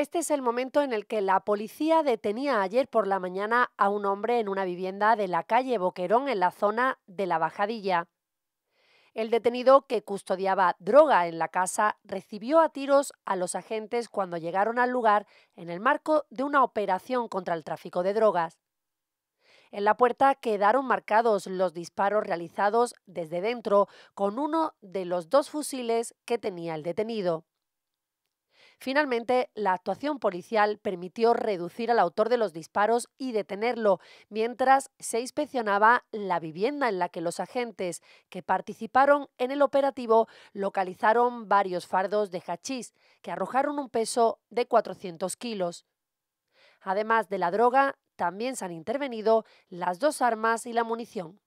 Este es el momento en el que la policía detenía ayer por la mañana a un hombre en una vivienda de la calle Boquerón en la zona de la Bajadilla. El detenido, que custodiaba droga en la casa, recibió a tiros a los agentes cuando llegaron al lugar en el marco de una operación contra el tráfico de drogas. En la puerta quedaron marcados los disparos realizados desde dentro con uno de los dos fusiles que tenía el detenido. Finalmente, la actuación policial permitió reducir al autor de los disparos y detenerlo, mientras se inspeccionaba la vivienda en la que los agentes que participaron en el operativo localizaron varios fardos de hachís, que arrojaron un peso de 400 kilos. Además de la droga, también se han intervenido las dos armas y la munición.